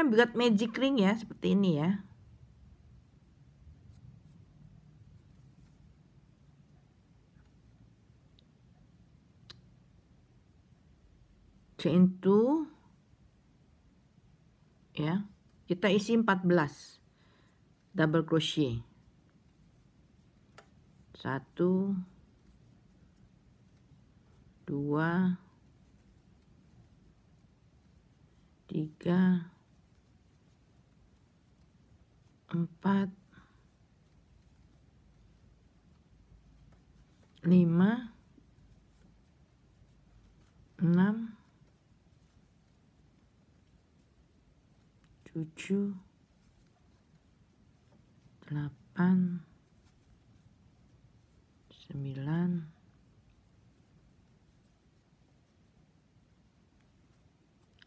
kita buat magic ring ya seperti ini ya chain 2 ya kita isi 14 double crochet 1 2 3 empat lima enam tujuh delapan sembilan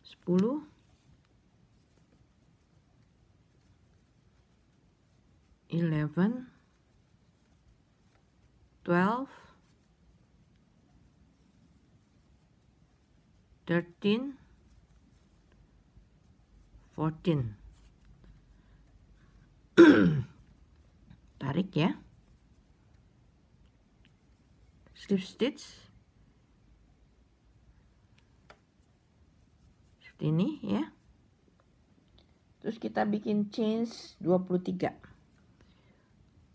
sepuluh 11 12 13 14 tarik ya slip stitch seperti ini ya terus kita bikin change 23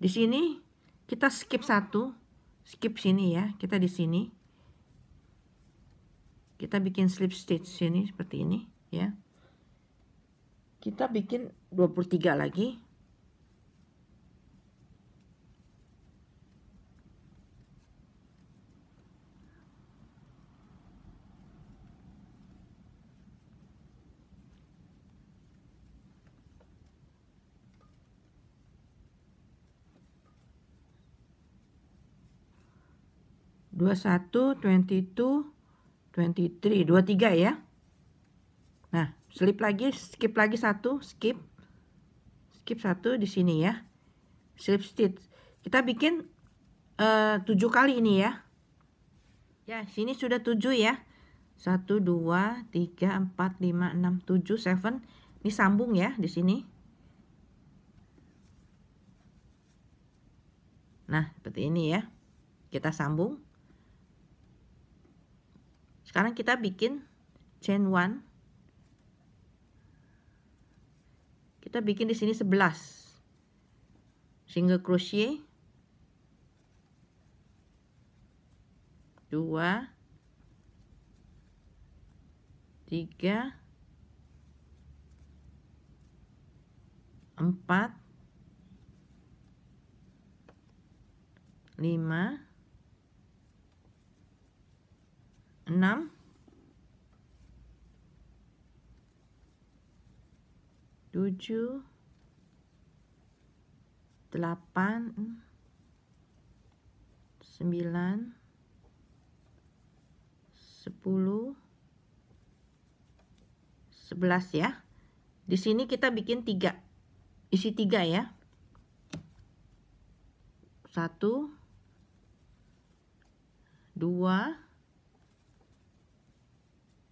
Di sini kita skip satu, skip sini ya. Kita di sini. Kita bikin slip stitch sini seperti ini ya. Kita bikin 23 lagi. 21, 22, 23, 23 ya. Nah, slip lagi, skip lagi satu, skip. Skip satu di sini ya. Slip stitch. Kita bikin eh, uh, 7 kali ini ya. Ya, sini sudah 7 ya. 1 2 3 4 5 6 7 7. Ini sambung ya di sini. Nah, seperti ini ya. Kita sambung. Sekarang kita bikin chain 1. Kita bikin di sini 11. Single crochet 2 3 4 5 6 7 8 9 10 11 ya. Di sini kita bikin tiga Isi tiga ya. satu, dua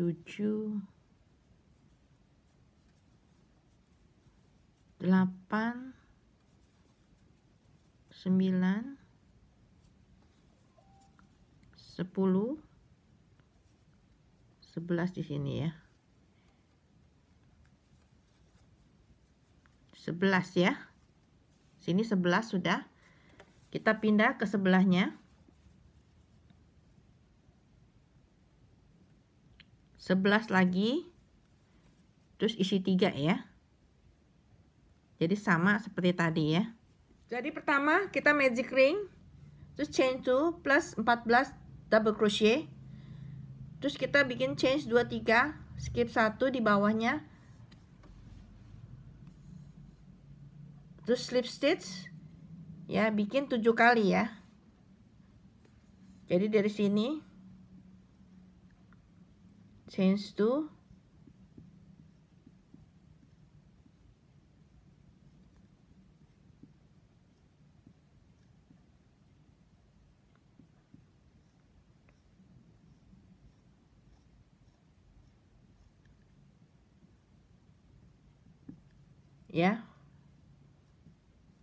tujuh delapan sembilan sepuluh sebelas di sini ya sebelas ya sini sebelas sudah kita pindah ke sebelahnya 11 lagi terus isi 3 ya jadi sama seperti tadi ya jadi pertama kita magic ring terus chain 2 plus 14 double crochet terus kita bikin chain 2 3 skip 1 di bawahnya terus slip stitch ya bikin 7 kali ya jadi dari sini change to ya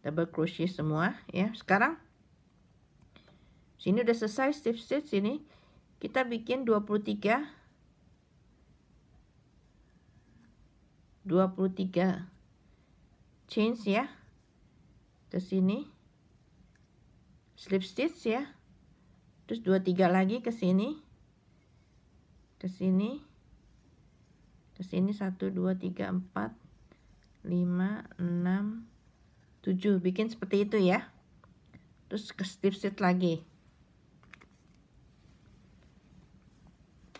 double crochet semua ya sekarang sini udah selesai stitch stitch sini kita bikin 23 23 change ya ke sini slip stitch ya terus 23 lagi ke sini ke sini ke sini 1 2 3 4 5 6 7 bikin seperti itu ya terus ke slip stitch lagi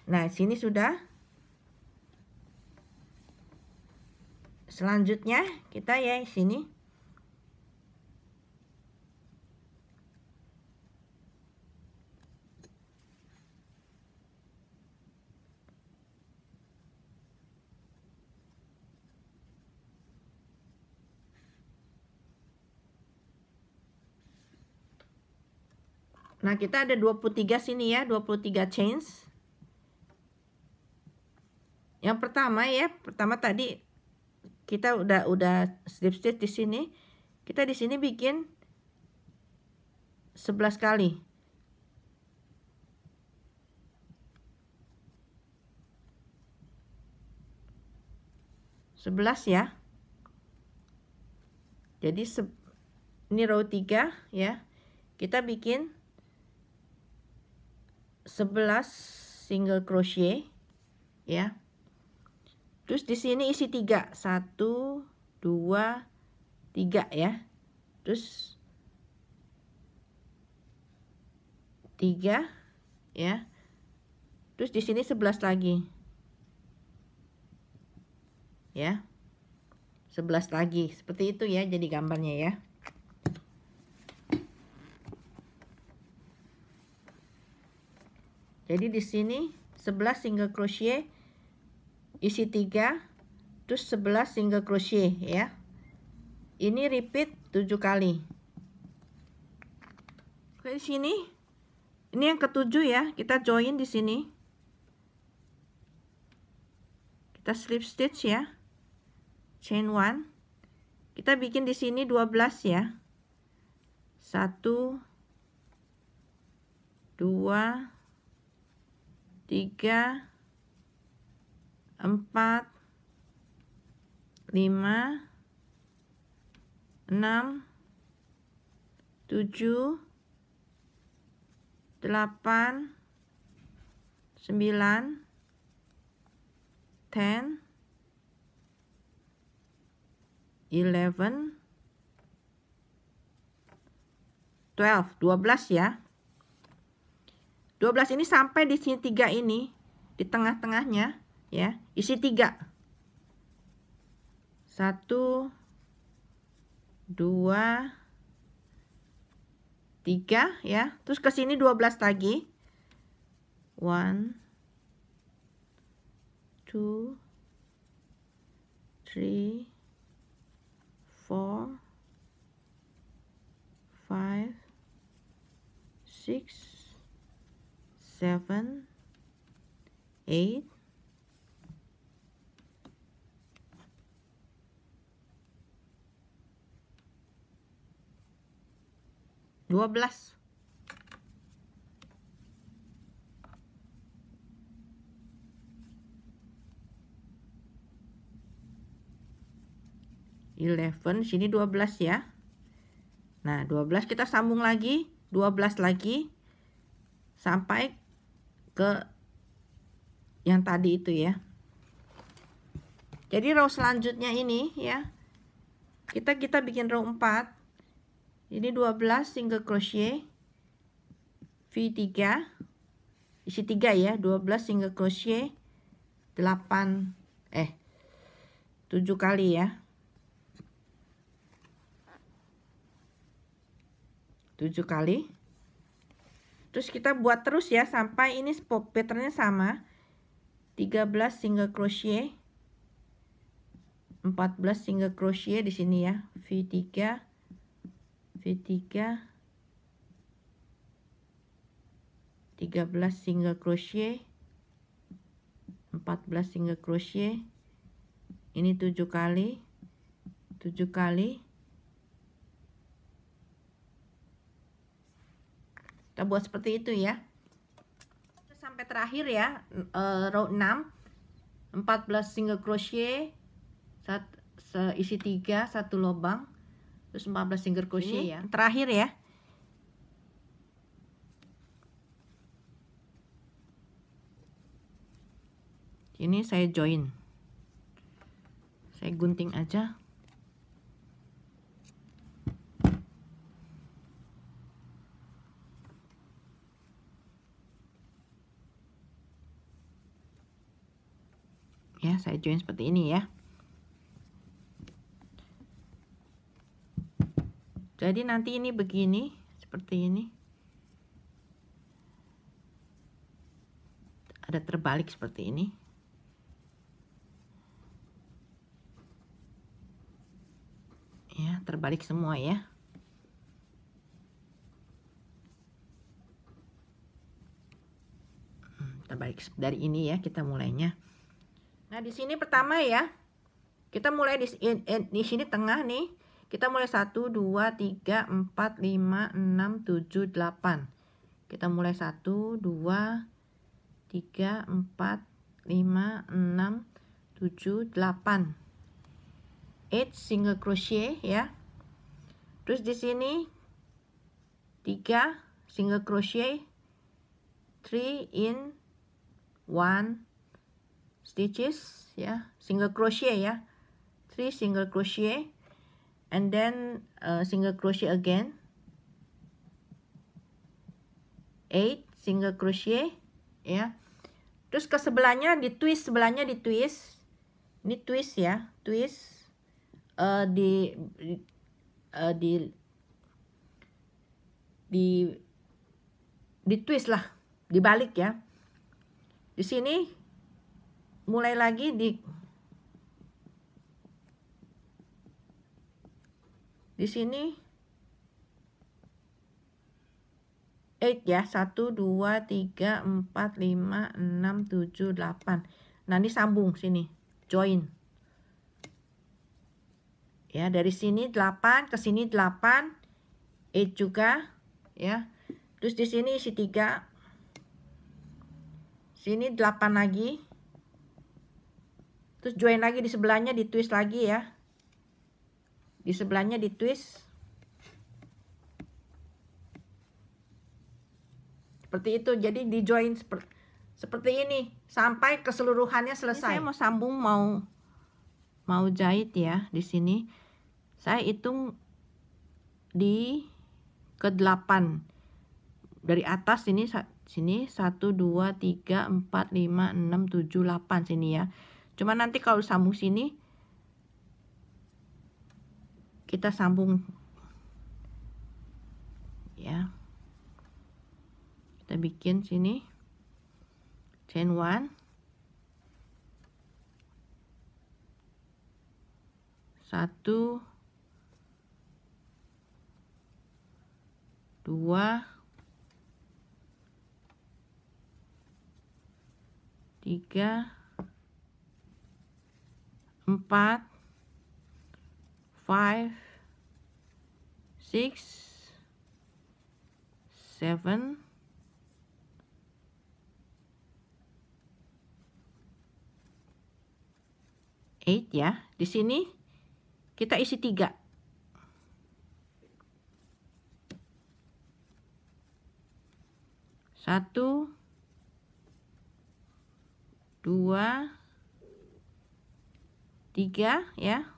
nah sini sudah selanjutnya kita ya sini Nah, kita ada 23 sini ya, 23 chains. Yang pertama ya, pertama tadi kita udah udah slip stitch di sini kita di sini bikin 11 kali sebelas ya jadi se ini row 3 ya kita bikin 11 single crochet ya Terus di sini isi tiga, satu, dua, tiga ya. Terus tiga ya. Terus di sini sebelas lagi. Ya. Sebelas lagi. Seperti itu ya jadi gambarnya ya. Jadi di sini sebelas single crochet isi 3 terus 11 single crochet ya ini repeat 7 kali oke di sini ini yang ketujuh ya kita join di sini kita slip stitch ya chain 1 kita bikin di sini 12 ya 1 2 3 empat, lima, enam, tujuh, delapan, sembilan, ten, eleven, twelve, dua belas ya. Dua belas ini sampai di sini tiga ini, di tengah-tengahnya ya isi tiga satu dua tiga ya terus ke sini 12 lagi one two three four five six seven eight 12 11 sini 12 ya nah 12 kita sambung lagi 12 lagi sampai ke yang tadi itu ya jadi row selanjutnya ini ya kita kita bikin row 4 ini 12 single crochet V3 isi 3 ya 12 single crochet 8 eh 7 kali ya 7 kali terus kita buat terus ya sampai ini spot patternnya sama 13 single crochet 14 single crochet di sini ya V3 V3 13 single crochet 14 single crochet ini 7 kali 7 kali kita buat seperti itu ya sampai terakhir ya eh, row 6 14 single crochet satu, isi 3 satu lubang terus 14 finger crochet ini ya terakhir ya ini saya join saya gunting aja ya saya join seperti ini ya jadi nanti ini begini seperti ini ada terbalik seperti ini ya terbalik semua ya hmm, terbalik dari ini ya kita mulainya nah di sini pertama ya kita mulai di, di sini tengah nih kita mulai 1, 2, 3, 4, 5, 6, 7, 8. Kita mulai 1, 2, 3, 4, 5, 6, 7, 8. 8 single crochet ya. Terus di sini 3 single crochet 3 in 1 stitches ya, single crochet ya. 3 single crochet and then uh, single crochet again 8 single crochet ya terus ke sebelahnya di twist sebelahnya di twist ini twist ya twist uh, di uh, di di di twist lah dibalik ya di sini mulai lagi di Di sini 8 ya. 1, 2, 3, 4, 5, 6, 7, 8. Nah ini sambung sini. Join. Ya dari sini 8 ke sini 8. 8 juga ya. Terus di sini isi 3. Sini 8 lagi. Terus join lagi di sebelahnya, di twist lagi ya di sebelahnya di twist seperti itu jadi di join seperti seperti ini sampai keseluruhannya selesai. Ini saya mau sambung mau mau jahit ya di sini. Saya hitung di ke-8. Dari atas ini sini satu dua tiga empat lima enam tujuh delapan sini ya. Cuma nanti kalau sambung sini kita sambung ya kita bikin sini chain one satu dua tiga empat five, six, seven, eight ya. Di sini kita isi tiga. Satu, dua, tiga ya.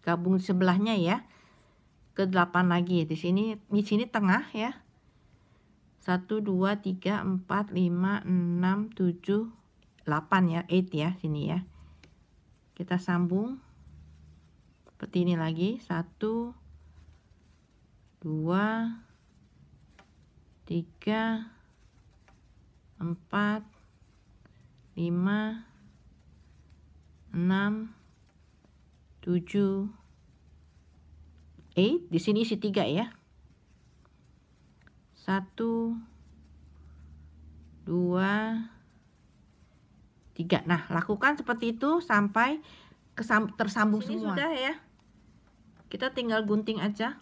gabung sebelahnya ya ke 8 lagi di sini di sini tengah ya 1 2 3 4 5 6 7 8 ya 8 ya sini ya kita sambung seperti ini lagi 1 2 3 4 5 6 7, 8. Eh, di sini isi 3 ya. 1, 2, 3. Nah, lakukan seperti itu sampai tersambung Ini semua. sudah ya. Kita tinggal gunting aja.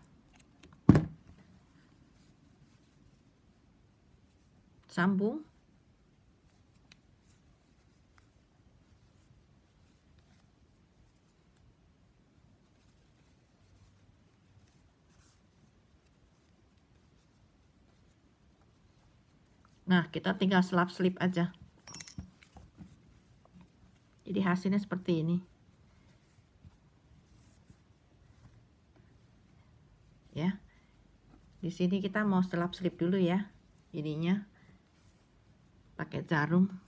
Sambung. Nah, kita tinggal selap slip aja. Jadi hasilnya seperti ini. Ya. Di sini kita mau selap slip dulu ya. ininya pakai jarum.